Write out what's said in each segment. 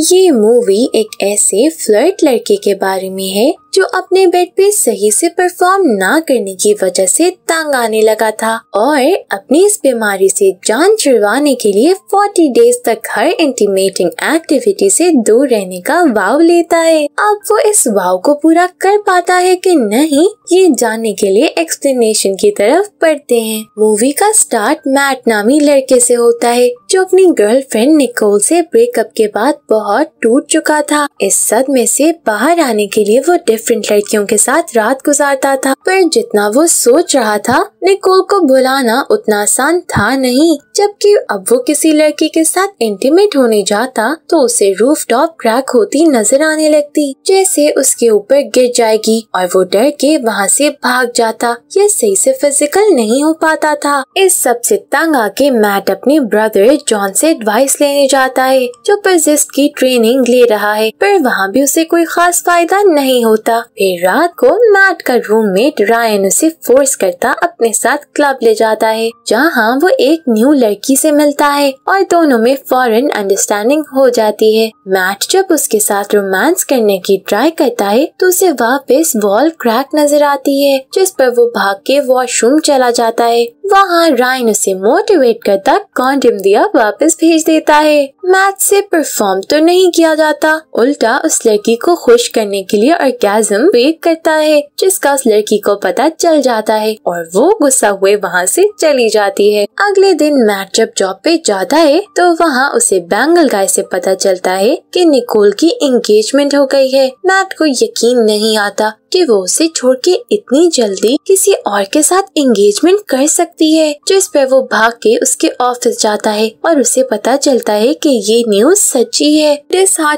ये मूवी एक ऐसे फ्लर्ट लड़के के बारे में है जो अपने बेड पे सही से परफॉर्म ना करने की वजह से तंग आने लगा था और अपनी इस बीमारी से जान छुड़वाने के लिए 40 डेज तक हर इंटीमेटिंग एक्टिविटी से दूर रहने का वाव लेता है अब वो इस वाव को पूरा कर पाता है कि नहीं ये जानने के लिए एक्सप्लेनेशन की तरफ पढ़ते हैं मूवी का स्टार्ट मैट नामी लड़के ऐसी होता है जो अपनी गर्लफ्रेंड निकोल ऐसी ब्रेकअप के बाद बहुत बहुत टूट चुका था इस सदमे से बाहर आने के लिए वो डिफरेंट लड़कियों के साथ रात गुजारता था पर जितना वो सोच रहा था निकोल को भुलाना उतना आसान था नहीं जबकि अब वो किसी लड़की के साथ इंटीमेट होने जाता तो उसे रूफ टॉप क्रैक होती नजर आने लगती जैसे उसके ऊपर गिर जाएगी और वो डर के वहाँ से भाग जाता यह सही से फिजिकल नहीं हो पाता था इस सब से तंग आके मैट अपने ब्रदर जॉन से एडवाइस लेने जाता है जो परजिस्ट की ट्रेनिंग ले रहा है पर वहाँ भी उसे कोई खास फायदा नहीं होता फिर रात को मैट का रूम रायन उसे फोर्स करता अपने साथ क्लब ले जाता है जहाँ वो एक न्यू लड़की से मिलता है और दोनों में फॉरन अंडरस्टैंडिंग हो जाती है मैट जब उसके साथ रोमांस करने की ट्राई करता है तो उसे वापस वॉल क्रैक नजर आती है जिस पर वो भाग के वॉशरूम चला जाता है वहाँ राइन उसे मोटिवेट करता कॉन्डम दिया वापस भेज देता है मैथ से परफॉर्म तो नहीं किया जाता उल्टा उस लड़की को खुश करने के लिए अर्कैजम वेट करता है जिसका उस लड़की को पता चल जाता है और वो गुस्सा हुए वहाँ से चली जाती है अगले दिन मैट जब जॉब पे जाता है तो वहाँ उसे बैंगल गाय से पता चलता है कि निकोल की इंगेजमेंट हो गई है मैट को यकीन नहीं आता कि वो उसे छोड़ के इतनी जल्दी किसी और के साथ एंगेजमेंट कर सकती है जिस पर वो भाग के उसके ऑफिस जाता है और उसे पता चलता है कि ये न्यूज सच्ची है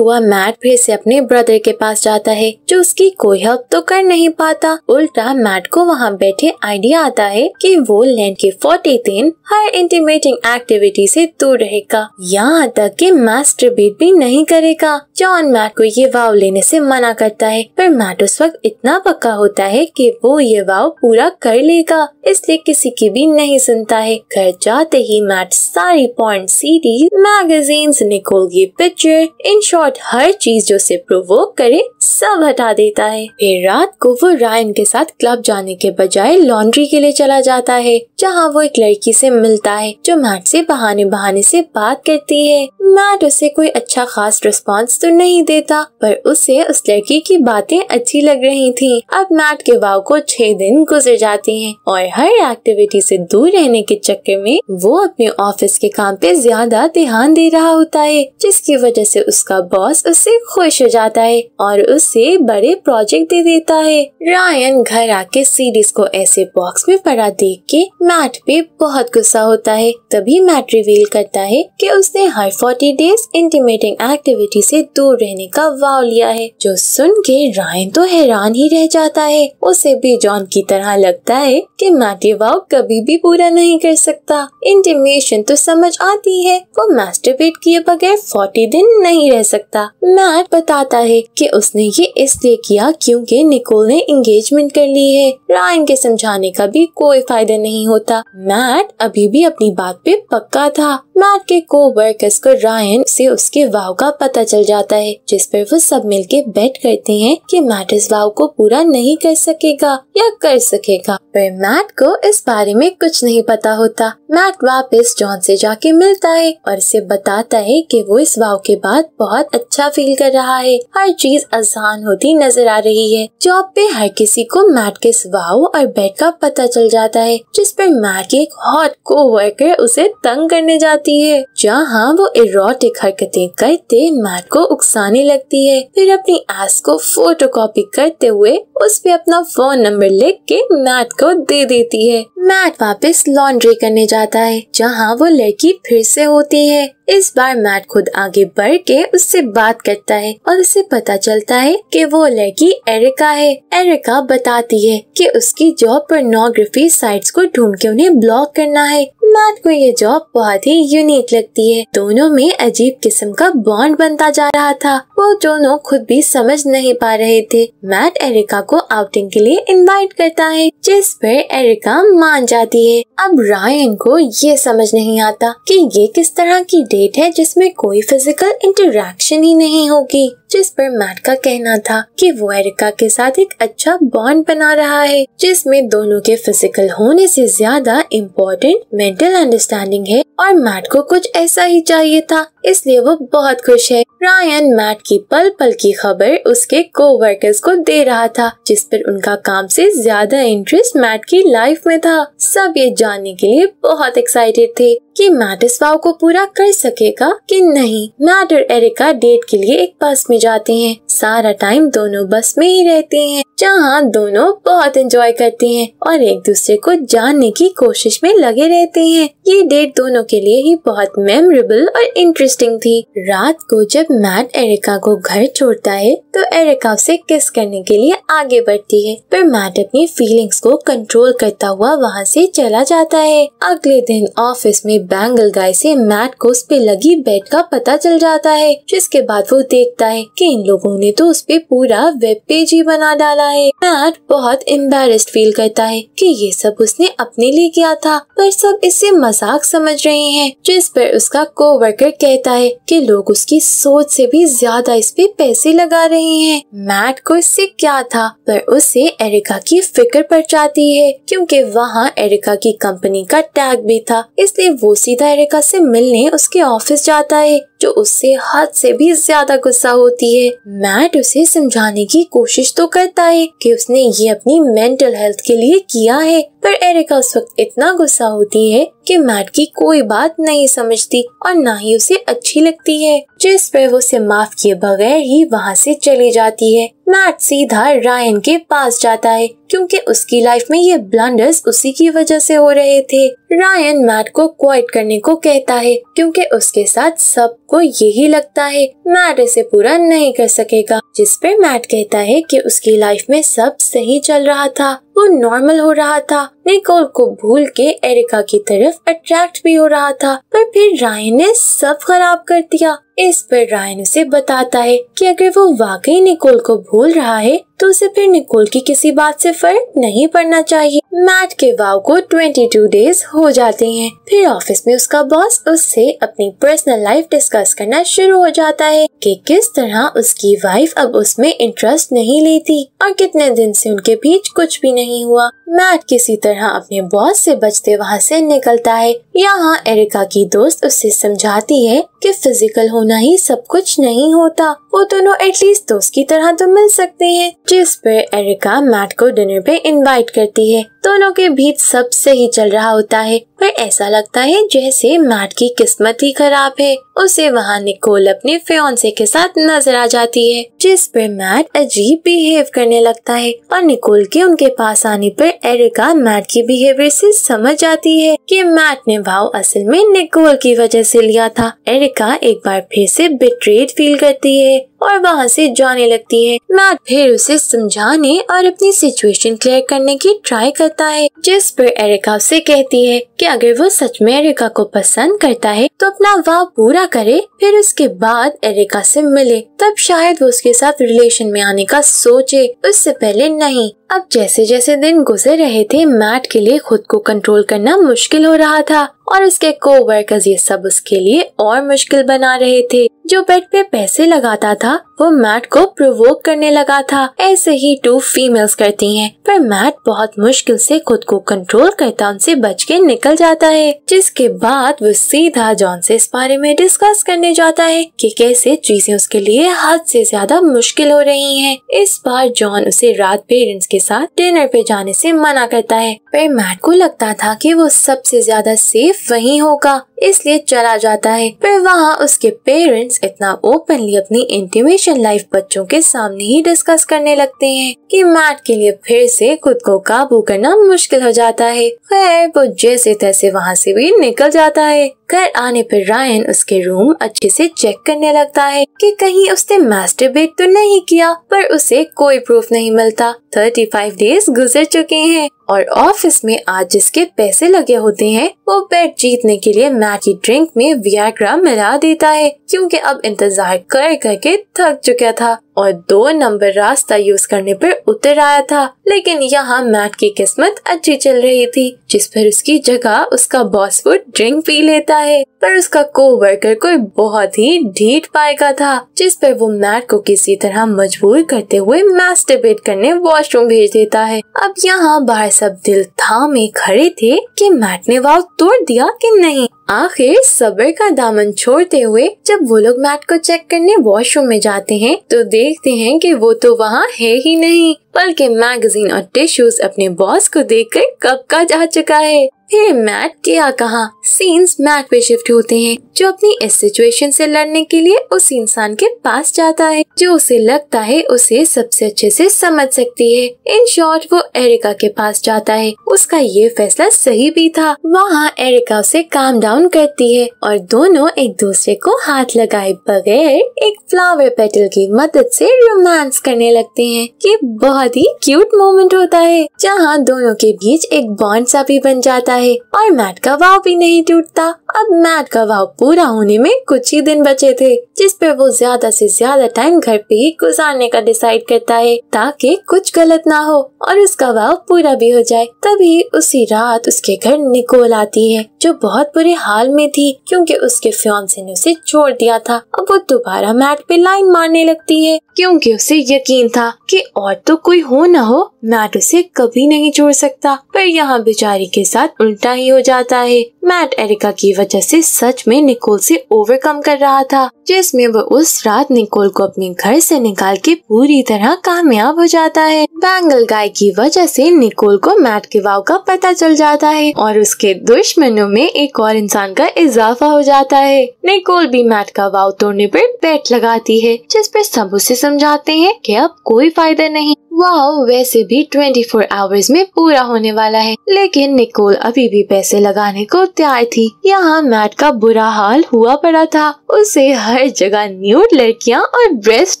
हुआ मैट फिर से अपने ब्रदर के पास जाता है जो उसकी कोई हेल्प तो कर नहीं पाता उल्टा मैट को वहाँ बैठे आइडिया आता है कि वो लैंड के फोर्टी तीन हर इंटीमेटिंग एक्टिविटी से दूर रहेगा यहाँ तक कि मैस्ट्रबेट भी नहीं करेगा जॉन मैट को ये वाव लेने से मना करता है पर मैट उस वक्त इतना पक्का होता है कि वो ये वाव पूरा कर लेगा इसलिए किसी की भी नहीं सुनता है घर जाते ही मैट सारी पॉइंट सीरीज मैगजीन्स निकोल ये पिक्चर इन शॉर्ट हर चीज जो उसे प्रोवोक करे सब हटा देता है फिर रात को वो रायन के साथ क्लब जाने के बजाय लॉन्ड्री के लिए चला जाता है जहाँ वो एक लड़की से मिलता है जो मैट से बहाने बहाने से बात करती है मैट उसे कोई अच्छा खास रिस्पॉन्स तो नहीं देता पर उसे उस लड़की की बातें अच्छी लग रही थी अब मैट के वाव को छह दिन गुजर जाते हैं और हर एक्टिविटी से दूर रहने के चक्कर में वो अपने ऑफिस के काम पे ज्यादा ध्यान दे रहा होता है जिसकी वजह से उसका बॉस उससे खुश हो जाता है और उस उसे बड़े प्रोजेक्ट दे देता है रायन घर आके सीरीज को ऐसे बॉक्स में पड़ा देख के मैट पे बहुत गुस्सा होता है तभी मैट रिवील करता है कि उसने हर फोर्टी डेज इंटीमेटिंग एक्टिविटी से दूर रहने का वाव लिया है जो सुन के रायन तो हैरान ही रह जाता है उसे भी जॉन की तरह लगता है की मैट ये वाव कभी भी पूरा नहीं कर सकता इंटीमेशन तो समझ आती है वो मास्टरबेट किए बगैर फोर्टी दिन नहीं रह सकता मैट बताता है कि उसने ये इसलिए किया क्योंकि निकोल ने इंगेजमेंट कर ली है रायन के समझाने का भी कोई फायदा नहीं होता मैट अभी भी अपनी बात पे पक्का था मैट के को वर्कर्स को रायन से उसके वाव का पता चल जाता है जिस पर वो सब के बैठ करते हैं कि मैट इस वाव को पूरा नहीं कर सकेगा या कर सकेगा पर मैट को इस बारे में कुछ नहीं पता होता मैट वापस जॉन से जाके मिलता है और इसे बताता है कि वो इस वाव के बाद बहुत अच्छा फील कर रहा है हर चीज आसान महान होती नजर आ रही है जॉब पे हर किसी को मैट के स्वभाव और बेड का पता चल जाता है जिस पर मैट की एक हॉट को वर्कर उसे तंग करने जाती है जहाँ वो इरोटिक हरकतें करते मैट को उकसाने लगती है फिर अपनी एस को फोटो करते हुए उस पे अपना फोन नंबर लिख के मैट को दे देती है मैट वापस लॉन्ड्री करने जाता है जहाँ वो लड़की फिर से होती है इस बार मैट खुद आगे बढ़ के उससे बात करता है और उसे पता चलता है कि वो लड़की एरिका है एरिका बताती है कि उसकी जॉब नोग्राफी साइट्स को ढूंढ के उन्हें ब्लॉक करना है मैट को ये जॉब बहुत ही यूनिक लगती है दोनों में अजीब किस्म का बॉन्ड बनता जा रहा था वो दोनों खुद भी समझ नहीं पा रहे थे मैट एरिका को आउटिंग के लिए इनवाइट करता है जिस पर एरिका मान जाती है अब रायन को ये समझ नहीं आता कि ये किस तरह की डेट है जिसमें कोई फिजिकल इंटरेक्शन ही नहीं होगी जिस पर मैट का कहना था कि वो एरिका के साथ एक अच्छा बॉन्ड बना रहा है जिसमें दोनों के फिजिकल होने से ज्यादा इम्पोर्टेंट मेंटल अंडरस्टैंडिंग है और मैट को कुछ ऐसा ही चाहिए था इसलिए वो बहुत खुश है रायन मैट की पल पल की खबर उसके को वर्कर्स को दे रहा था जिस पर उनका काम से ज्यादा इंटरेस्ट मैट की लाइफ में था सब ये जानने के लिए बहुत एक्साइटेड थे कि मैटिस वाव को पूरा कर सकेगा कि नहीं मैट और एरिका डेट के लिए एक बस में जाते हैं सारा टाइम दोनों बस में ही रहते हैं जहाँ दोनों बहुत एंजॉय करते हैं और एक दूसरे को जानने की कोशिश में लगे रहते हैं ये डेट दोनों के लिए ही बहुत मेमोरेबल और इंटरेस्टिंग थी रात को जब मैट एरिका को घर छोड़ता है तो एरिका उसे किस करने के लिए आगे बढ़ती है पर मैट अपनी फीलिंग्स को कंट्रोल करता हुआ वहाँ से चला जाता है अगले दिन ऑफिस में बैंगल गाय से मैट को उस पे लगी बेड का पता चल जाता है जिसके बाद वो देखता है कि इन लोगों ने तो उस पे पूरा वेब पेज ही बना डाला है मैट बहुत एम्बेस्ड फील करता है कि ये सब उसने अपने लिए किया था पर सब इसे मजाक समझ रहे हैं जिस पर उसका वर्कर कहता है कि लोग उसकी सोच से भी ज्यादा इस पे पैसे लगा रहे हैं मैट को इससे क्या था पर उसे एरिका की फिक्र पड़ जाती है क्योंकि वहाँ एरिका की कंपनी का टैग भी था इसलिए वो सीधा एरिका से मिलने उसके ऑफिस जाता है जो उससे हद से भी ज्यादा गुस्सा होती है मैट उसे समझाने की कोशिश तो करता है कि उसने ये अपनी मेंटल हेल्थ के लिए किया है पर एरिका उस वक्त इतना गुस्सा होती है कि मैट की कोई बात नहीं समझती और ना ही उसे अच्छी लगती है जिस पर वो उसे माफ किए बगैर ही वहाँ से चली जाती है मैट सीधा रायन के पास जाता है क्योंकि उसकी लाइफ में ये ब्लंडर्स उसी की वजह से हो रहे थे रायन मैट को क्वाइट करने को कहता है क्योंकि उसके साथ सबको यही लगता है मैट इसे पूरा नहीं कर सकेगा जिस पर मैट कहता है कि उसकी लाइफ में सब सही चल रहा था वो नॉर्मल हो रहा था निकोल को भूल के एरिका की तरफ अट्रैक्ट भी हो रहा था पर फिर रायन ने सब खराब कर दिया इस पर रायन उसे बताता है कि अगर वो वाकई निकोल को भूल रहा है तो उसे फिर निकोल की किसी बात से फर्क नहीं पड़ना चाहिए मैट के वाव को 22 डेज हो जाते हैं फिर ऑफिस में उसका बॉस उससे अपनी पर्सनल लाइफ डिस्कस करना शुरू हो जाता है कि किस तरह उसकी वाइफ अब उसमें इंटरेस्ट नहीं लेती और कितने दिन से उनके बीच कुछ भी नहीं हुआ मैट किसी तरह अपने बॉस से बचते वहाँ से निकलता है यहाँ एरिका की दोस्त उससे समझाती है कि फिजिकल होने होना ही सब कुछ नहीं होता वो दोनों एटलीस्ट दोस्त की तरह तो मिल सकते हैं जिस पर एरिका मैट को डिनर पे इनवाइट करती है दोनों के बीच सब सही चल रहा होता है पर ऐसा लगता है जैसे मैट की किस्मत ही खराब है उसे वहाँ निकोल अपने फ्योन्से के साथ नजर आ जाती है जिस पर मैट अजीब बिहेव करने लगता है और निकोल के उनके पास आने पर एरिका मैट की बिहेवियर से समझ जाती है कि मैट ने भाव असल में निकोल की वजह से लिया था एरिका एक बार फिर से बिट्रेड फील करती है और वहाँ से जाने लगती है मैट फिर उसे समझाने और अपनी सिचुएशन क्लियर करने की ट्राई करती होता है जिस पर एरिका उसे कहती है कि अगर वो सच में एरिका को पसंद करता है तो अपना वाह पूरा करे फिर उसके बाद एरिका से मिले तब शायद वो उसके साथ रिलेशन में आने का सोचे उससे पहले नहीं अब जैसे जैसे दिन गुजर रहे थे मैट के लिए खुद को कंट्रोल करना मुश्किल हो रहा था और उसके कोवर्कर्स ये सब उसके लिए और मुश्किल बना रहे थे जो बेड पे पैसे लगाता था वो मैट को प्रोवोक करने लगा था ऐसे ही टू फीमेल्स करती हैं पर मैट बहुत मुश्किल से खुद को कंट्रोल करता उनसे बच के निकल जाता है जिसके बाद वो सीधा जॉन से इस बारे में डिस्कस करने जाता है कि कैसे चीजें उसके लिए हद से ज्यादा मुश्किल हो रही हैं। इस बार जॉन उसे रात पेरेंट्स के साथ डिनर पे जाने ऐसी मना करता है पर मैट को लगता था की वो सबसे ज्यादा सेफ वही होगा इसलिए चला जाता है फिर वहाँ उसके पेरेंट्स इतना ओपनली अपनी इंटीमेशन लाइफ बच्चों के सामने ही डिस्कस करने लगते हैं कि मैट के लिए फिर से खुद को काबू करना मुश्किल हो जाता है खैर वो जैसे तैसे वहाँ से भी निकल जाता है घर आने पर रायन उसके रूम अच्छे से चेक करने लगता है कि कहीं उसने मास्टरबेट तो नहीं किया पर उसे कोई प्रूफ नहीं मिलता 35 डेज गुजर चुके हैं और ऑफिस में आज जिसके पैसे लगे होते हैं वो बेट जीतने के लिए मैटी ड्रिंक में वियाग्रा मिला देता है क्योंकि अब इंतजार कर करके थक चुका था और दो नंबर रास्ता यूज करने पर उतर आया था लेकिन यहाँ मैट की किस्मत अच्छी चल रही थी जिस पर उसकी जगह उसका बॉस वो ड्रिंक पी लेता है पर उसका को वर्कर कोई बहुत ही ढीठ पाएगा था जिस पर वो मैट को किसी तरह मजबूर करते हुए मैस्टिबेट करने वॉशरूम भेज देता है अब यहाँ बाहर सब दिल थामे खड़े थे कि मैट ने वाव तोड़ दिया कि नहीं आखिर सबर का दामन छोड़ते हुए जब वो लोग मैट को चेक करने वॉशरूम में जाते हैं तो देखते हैं कि वो तो वहाँ है ही नहीं बल्कि मैगजीन और टिश्यूज अपने बॉस को देखकर कब का जा चुका है हे मैट क्या कहा सीन्स मैट पे शिफ्ट होते हैं जो अपनी इस सिचुएशन से लड़ने के लिए उस इंसान के पास जाता है जो उसे लगता है उसे सबसे अच्छे से समझ सकती है इन शॉर्ट वो एरिका के पास जाता है उसका ये फैसला सही भी था वहाँ एरिका उसे काम डाउन करती है और दोनों एक दूसरे को हाथ लगाए बगैर एक फ्लावर पेटल की मदद से रोमांस करने लगते है ये बहुत ही क्यूट मोमेंट होता है जहाँ दोनों के बीच एक बॉन्ड सा भी बन जाता है और मैट का वाव भी नहीं नहीं टूटता अब मैट का वाव पूरा होने में कुछ ही दिन बचे थे जिस वो ज्यादा से ज्यादा टाइम घर पे ही गुजारने का डिसाइड करता है ताकि कुछ गलत ना हो और उसका वाव पूरा भी हो जाए तभी उसी रात उसके घर निकोल आती है जो बहुत बुरे हाल में थी क्योंकि उसके फ्योन्से ने उसे छोड़ दिया था अब वो दोबारा मैट पे लाइन मारने लगती है क्योंकि उसे यकीन था कि और तो कोई हो ना हो मैट उसे कभी नहीं छोड़ सकता पर यहाँ बेचारी के साथ उल्टा ही हो जाता है मैट एरिका की वजह वजह से सच में निकोल से ओवरकम कर रहा था जिसमें वो उस रात निकोल को अपने घर से निकाल के पूरी तरह कामयाब हो जाता है बैंगल गाय की वजह से निकोल को मैट के वाव का पता चल जाता है और उसके दुश्मनों में एक और इंसान का इजाफा हो जाता है निकोल भी मैट का वाव तोड़ने पर बैठ लगाती है जिस पर सब उसे समझाते हैं कि अब कोई फायदा नहीं वाओ वैसे भी 24 आवर्स में पूरा होने वाला है लेकिन निकोल अभी भी पैसे लगाने को तैयार थी यहाँ मैट का बुरा हाल हुआ पड़ा था उसे हर जगह न्यूट लड़कियाँ और ब्रेस्ट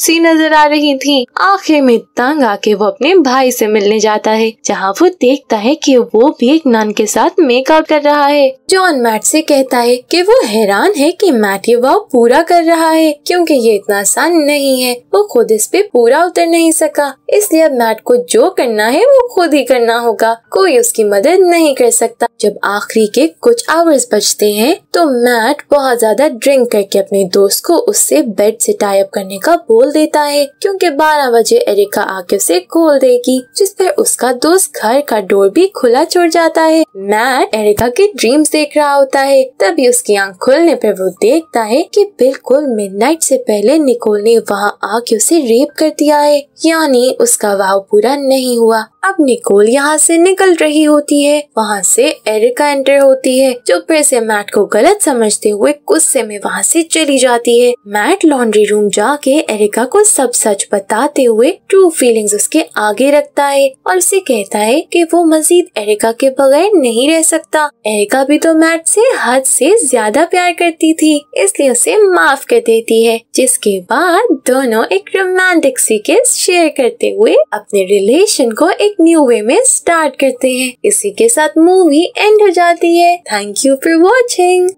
सी नजर आ रही थी आखिर में तंग आके वो अपने भाई से मिलने जाता है जहाँ वो देखता है कि वो भी एक नन के साथ मेकआउट कर रहा है जॉन मैट ऐसी कहता है की वो हैरान है की मैट ये वाव पूरा कर रहा है क्यूँकी ये इतना आसान नहीं है वो खुद इस पे पूरा उतर नहीं सका इसलिए अब मैट को जो करना है वो खुद ही करना होगा कोई उसकी मदद नहीं कर सकता जब आखिरी के कुछ आवर्स बचते हैं तो मैट बहुत ज्यादा ड्रिंक करके अपने दोस्त को उससे बेड से टाइप करने का बोल देता है क्योंकि 12 बजे एरिका आके उसे खोल देगी जिस पर उसका दोस्त घर का डोर भी खुला छोड़ जाता है मैट एरिका के ड्रीम्स देख रहा होता है तभी उसकी आंख खुलने पर वो देखता है कि बिल्कुल मिडनाइट से पहले निकोल ने वहाँ आके उसे रेप कर दिया है यानी उसका दबाव पूरा नहीं हुआ अब निकोल यहाँ से निकल रही होती है वहाँ से एरिका एंटर होती है जो फिर से मैट को गलत समझते हुए गुस्से में वहाँ से चली जाती है मैट लॉन्ड्री रूम जाके एरिका को सब सच बताते हुए ट्रू फीलिंग्स उसके आगे रखता है और उसे कहता है कि वो मजीद एरिका के बगैर नहीं रह सकता एरिका भी तो मैट से हद से ज्यादा प्यार करती थी इसलिए उसे माफ कर देती है जिसके बाद दोनों एक रोमांटिक सीकेंस शेयर करते हुए अपने रिलेशन को एक न्यू वे में स्टार्ट करते हैं इसी के साथ मूवी एंड हो जाती है थैंक यू फॉर वॉचिंग